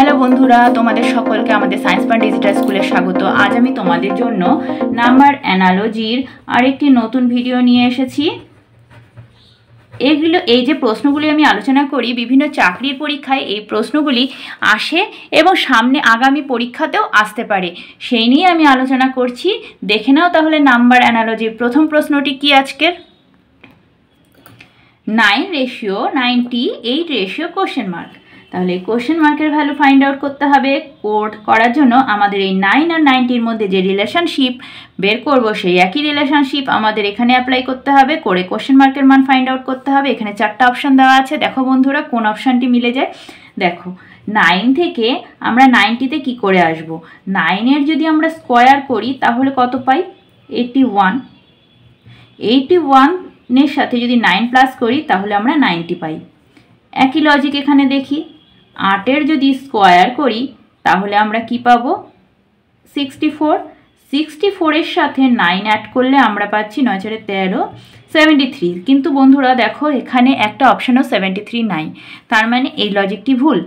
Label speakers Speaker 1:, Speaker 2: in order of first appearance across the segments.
Speaker 1: hello বন্ধুরা তোমাদের সকলকে আমাদের সায়েন্স পার ডিজিটাল স্কুলে স্বাগত আজ আমি তোমাদের জন্য নাম্বার অ্যানালজির আরেকটি নতুন ভিডিও নিয়ে এসেছি এগুলো এই যে প্রশ্নগুলি আমি আলোচনা করি বিভিন্ন চাকরির পরীক্ষায় এই প্রশ্নগুলি আসে এবং সামনে আগামী পরীক্ষাতেও আসতে পারে সেই নিয়ে আমি আলোচনা করছি দেখে নাও তাহলে নাম্বার অ্যানালজির প্রথম প্রশ্নটি কি আজকের nine ratio ninety eight ratio question mark তাহলে কোশ্চেন মার্কের ভ্যালু ফাইন্ড আউট করতে হবে কোড করার জন্য আমাদের এই নাইন আর নাইনটির মধ্যে যে রিলেশনশিপ বের করব সেই একই রিলেশনশিপ আমাদের এখানে অ্যাপ্লাই করতে হবে করে কোশ্চেন মার্কের মান ফাইন্ড আউট করতে হবে এখানে চারটা অপশান দেওয়া আছে দেখো বন্ধুরা কোন অপশানটি মিলে যায় দেখো নাইন থেকে আমরা নাইনটিতে কি করে আসব নাইনের যদি আমরা স্কোয়ার করি তাহলে কত পাই এইটি ওয়ান এইটি ওয়ানের সাথে যদি নাইন প্লাস করি তাহলে আমরা নাইনটি পাই একই লজিক এখানে দেখি আটের যদি স্কোয়ার করি তাহলে আমরা কি পাব সিক্সটি ফোর সিক্সটি ফোরের সাথে নাইন অ্যাড করলে আমরা পাচ্ছি নয় চারে তেরো সেভেন্টি থ্রি কিন্তু বন্ধুরা দেখো এখানে একটা অপশানও সেভেন্টি থ্রি নাই তার মানে এই লজিকটি ভুল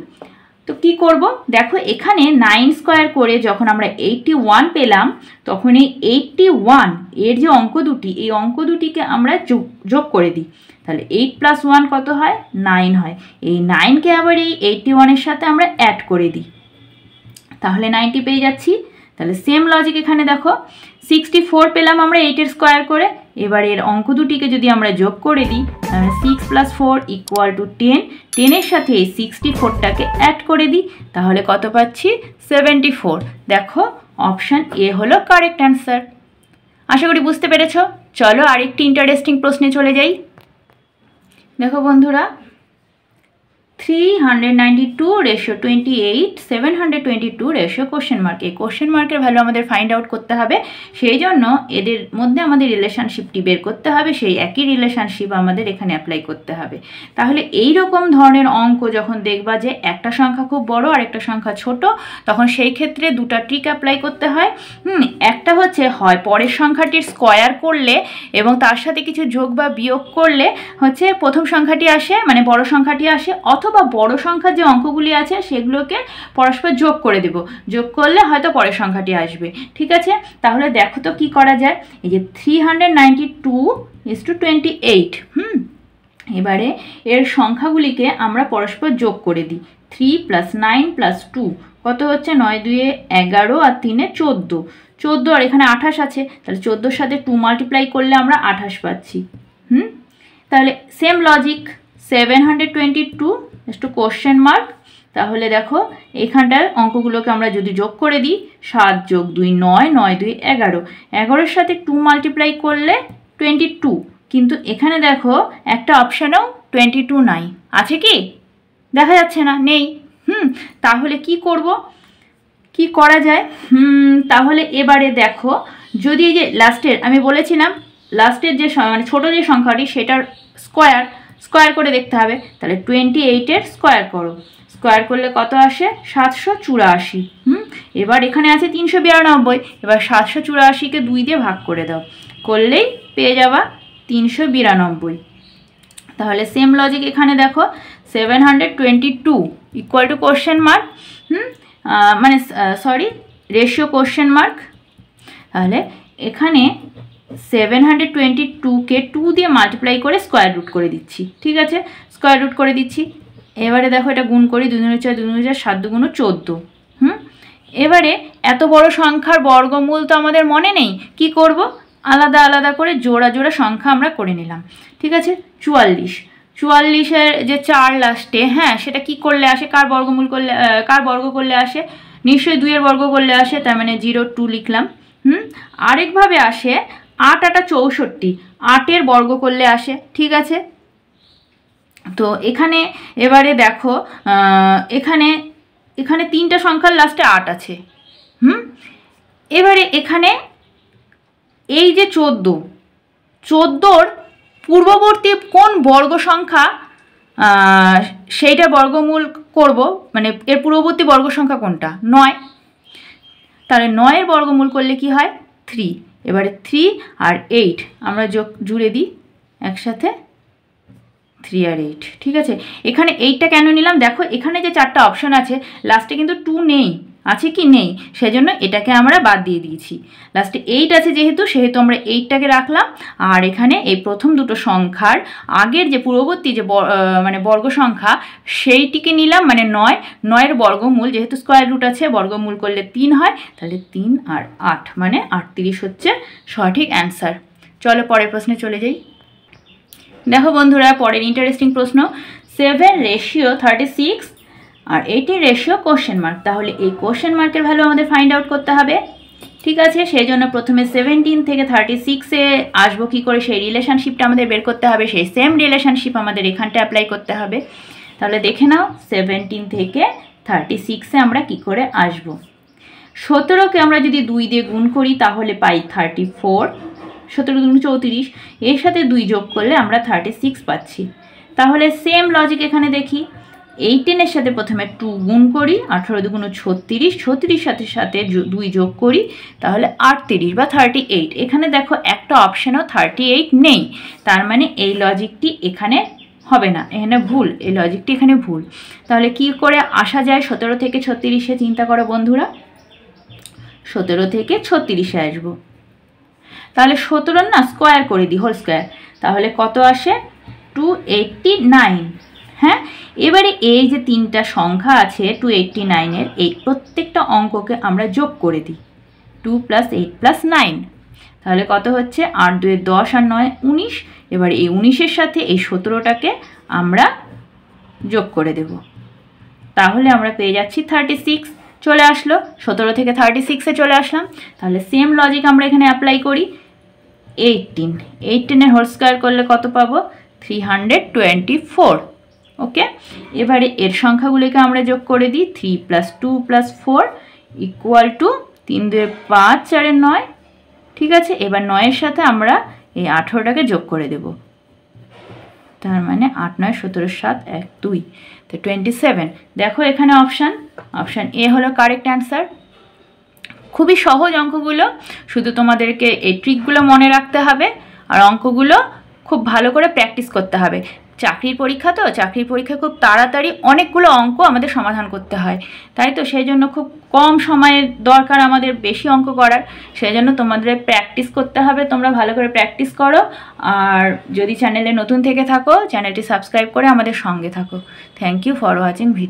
Speaker 1: তো কি করব দেখো এখানে নাইন স্কোয়ার করে যখন আমরা এইটটি ওয়ান পেলাম তখন এই এইটটি ওয়ান এর যে অঙ্ক দুটি এই অঙ্ক দুটিকে আমরা যোগ যোগ করে দিই তাহলে এইট প্লাস ওয়ান কত হয় নাইন হয় এই নাইনকে আবার এই এইটটি ওয়ানের সাথে আমরা অ্যাড করে দিই তাহলে নাইনটি পেয়ে যাচ্ছি তাহলে সেম লজিক এখানে দেখো সিক্সটি ফোর পেলাম আমরা এইটের স্কোয়ার করে এবার এর অঙ্ক দুটিকে যদি আমরা যোগ করে দিই তাহলে six plus four equal to ten টেনের সাথে এই সিক্সটি ফোরটাকে অ্যাড করে দিই তাহলে কত পাচ্ছি সেভেন্টি ফোর দেখো অপশান এ হলো কারেক্ট অ্যান্সার আশা করি বুঝতে পেরেছ চলো আরেকটি ইন্টারেস্টিং প্রশ্নে চলে যাই দেখো বন্ধুরা 392 কোশ্চেন ভ্যালু আমাদের ফাইন্ড আউট করতে হবে সেই জন্য এদের মধ্যে আমাদের রিলেশনশিপটি বের করতে হবে সেই একই রিলেশনশিপ আমাদের এখানে অ্যাপ্লাই করতে হবে তাহলে এই রকম ধরনের অঙ্ক যখন দেখবা যে একটা সংখ্যা খুব বড় আর একটা সংখ্যা ছোট তখন সেই ক্ষেত্রে দুটা ট্রিক অ্যাপ্লাই করতে হয় একটা হচ্ছে হয় পরের সংখ্যাটির স্কয়ার করলে এবং তার সাথে কিছু যোগ বা বিয়োগ করলে হচ্ছে প্রথম সংখ্যাটি আসে মানে বড় সংখ্যাটি আসে অথবা বা বড় সংখ্যার যে অঙ্কগুলি আছে সেগুলোকে পরস্পর যোগ করে দেব যোগ করলে হয়তো পরের সংখ্যাটি আসবে ঠিক আছে তাহলে দেখো তো কি করা যায় এই যে three hundred ninety two is to twenty eight hmm এবারে এর সংখ্যাগুলিকে আমরা পরস্পর যোগ করে দিই three plus nine plus two কত হচ্ছে নয় দুয়ে এগারো আর তিনে চোদ্দো চোদ্দো আর এখানে আঠাশ আছে তাহলে চোদ্দোর সাথে টু মাল্টিপ্লাই করলে আমরা আঠাশ পাচ্ছি হুম তাহলে same logic seven hundred twenty two একটু কোশ্চেন মার্ক তাহলে দেখো এখানটার অঙ্কগুলোকে আমরা যদি যোগ করে দিই সাত যোগ দুই নয় নয় দুই এগারো এগারোর সাথে টু মাল্টিপ্লাই করলে টোয়েন্টি টু কিন্তু এখানে দেখো একটা অপশানেও টোয়েন্টি টু নাই আছে কি দেখা যাচ্ছে না নেই হুম তাহলে কি করব কি করা যায় হুম তাহলে এবারে দেখো যদি এই যে লাস্টের আমি বলেছিলাম লাস্টের যে মানে ছোটো যে সংখ্যাটি সেটার স্কোয়ার স্কোয়ার করে দেখতে হবে তাহলে টোয়েন্টি এইটের স্কোয়ার করো স্কোয়ার করলে কত আসে সাতশো চুরাশি হুম এবার এখানে আছে তিনশো বিরানব্বই এবার সাতশো চুরাশিকে দুই দিয়ে ভাগ করে দাও করলেই পেয়ে যাবা তিনশো বিরানব্বই তাহলে সেম লজিক এখানে দেখো seven hundred twenty two equal to question mark hmm মানে সরি রেশিও কোশ্চেন মার্ক তাহলে এখানে সেভেন হান্ড্রেড টোয়েন্টি টুকে টু দিয়ে মাল্টিপ্লাই করে স্কোয়ার রুট করে দিচ্ছি ঠিক আছে স্কোয়ার রুট করে দিচ্ছি এবারে দেখো এটা গুণ করি দুজনে চার দুজনে চার সাত দুগুণ চোদ্দো হুম এবারে এত বড় সংখ্যার বর্গমূল তো আমাদের মনে নেই কি করব আলাদা আলাদা করে জোড়া জোড়া সংখ্যা আমরা করে নিলাম ঠিক আছে চুয়াল্লিশ চুয়াল্লিশের যে চার লাস্টে হ্যাঁ সেটা কি করলে আসে কার বর্গমূল করলে কার বর্গ করলে আসে নিশ্চয়ই দুইয়ের বর্গ করলে আসে তার মানে জিরো টু লিখলাম হুম আরেকভাবে আসে আট আটা চৌষট্টি আটের বর্গ করলে আসে ঠিক আছে তো এখানে এবারে দেখো এখানে এখানে তিনটা সংখ্যার লাস্টে আট আছে হুম এবারে এখানে এই যে চোদ্দ চোদ্দোর পূর্ববর্তী কোন বর্গ সংখ্যা সেইটা বর্গমূল করব মানে এর পূর্ববর্তী বর্গ সংখ্যা কোনটা নয় তাহলে নয়ের বর্গমূল করলে কি হয় থ্রি এবারে থ্রি আর এইট আমরা যোগ জুড়ে দিই একসাথে থ্রি আর এইট ঠিক আছে এখানে এইটটা কেন নিলাম দেখো এখানে যে চারটা অপশন আছে লাস্টে কিন্তু টু নেই আছে কি নেই সেজন্য এটাকে আমরা বাদ দিয়ে দিয়েছি লাস্টে এইট আছে যেহেতু সেহেতু আমরা এইটটাকে রাখলাম আর এখানে এই প্রথম দুটো সংখ্যার আগের যে পূর্ববর্তী যে মানে বর্গ সংখ্যা সেইটিকে নিলাম মানে নয় নয়ের বর্গমূল যেহেতু স্কোয়ার রুট আছে বর্গমূল করলে তিন হয় তাহলে তিন আর আট মানে আটত্রিশ হচ্ছে সঠিক অ্যান্সার চলো পরের প্রশ্নে চলে যাই দেখো বন্ধুরা পরের ইন্টারেস্টিং প্রশ্ন সেভেন রেশিও থার্টি সিক্স আর এইটি রেশিও কোশ্চেন মার্ক তাহলে এই কোশ্চেন মার্কের ভ্যালু আমাদের ফাইন্ড আউট করতে হবে ঠিক আছে সেই জন্য প্রথমে সেভেন্টিন থেকে থার্টি সিক্সে আসবো কী করে সেই রিলেশনশিপটা আমাদের বের করতে হবে সেই সেম রিলেশনশিপ আমাদের এখানটা অ্যাপ্লাই করতে হবে তাহলে দেখে নাও সেভেন্টিন থেকে থার্টি সিক্সে আমরা কি করে আসব সতেরোকে আমরা যদি দুই দিয়ে গুণ করি তাহলে পাই থার্টি ফোর সতেরো দু চৌত্রিশ এর সাথে দুই যোগ করলে আমরা থার্টি সিক্স পাচ্ছি তাহলে সেম লজিক এখানে দেখি এইটেনের সাথে প্রথমে টু গুণ করি আঠারো দুগুণ ছত্রিশ ছত্রিশ সাথে সাথে দুই যোগ করি তাহলে আটত্রিশ বা থার্টি এইট এখানে দেখো একটা অপশানও থার্টি এইট নেই তার মানে এই লজিকটি এখানে হবে না এখানে ভুল এই লজিকটি এখানে ভুল তাহলে কি করে আসা যায় সতেরো থেকে ছত্রিশে চিন্তা করো বন্ধুরা সতেরো থেকে ছত্রিশে আসব তাহলে সতেরো না স্কোয়ার করে দিই হোল স্কোয়ার তাহলে কত আসে টু এইটটি নাইন হ্যাঁ এবারে এই যে তিনটা সংখ্যা আছে টু এইটটি নাইনের এই প্রত্যেকটা অঙ্ককে আমরা যোগ করে দিই two plus eight plus nine তাহলে কত হচ্ছে আট দুয়ে দশ আর নয় উনিশ এবার এই উনিশের সাথে এই সতেরোটাকে আমরা যোগ করে দেব তাহলে আমরা পেয়ে যাচ্ছি থার্টি সিক্স চলে আসলো সতেরো থেকে থার্টি সিক্সে চলে আসলাম তাহলে সেম লজিক আমরা এখানে অ্যাপ্লাই করি এইটিন এইটিনের হোল স্কোয়ার করলে কত পাবো three hundred twenty four okay এবারে এর সংখ্যাগুলিকে আমরা যোগ করে দিই three plus two plus four equal to তিন দুয়ে পাঁচ চারের নয় ঠিক আছে এবার নয়ের সাথে আমরা এই আঠেরোটাকে যোগ করে দেব তার মানে আট নয় সতেরো সাত এক দুই তো টোয়েন্টি সেভেন দেখো এখানে অপশান অপশান এ হলো কারেক্ট অ্যান্সার খুবই সহজ অঙ্কগুলো শুধু তোমাদেরকে এই ট্রিকগুলো মনে রাখতে হবে আর অঙ্কগুলো খুব ভালো করে প্র্যাকটিস করতে হবে চাকরির পরীক্ষা তো চাকরির পরীক্ষা খুব তাড়াতাড়ি অনেকগুলো অঙ্ক আমাদের সমাধান করতে হয় তাই তো সেই জন্য খুব কম সময়ের দরকার আমাদের বেশি অঙ্ক করার সেই জন্য তোমাদের প্র্যাকটিস করতে হবে তোমরা ভালো করে প্র্যাকটিস করো আর যদি চ্যানেলে নতুন থেকে থাকো চ্যানেলটি সাবস্ক্রাইব করে আমাদের সঙ্গে থাকো thank you for watching video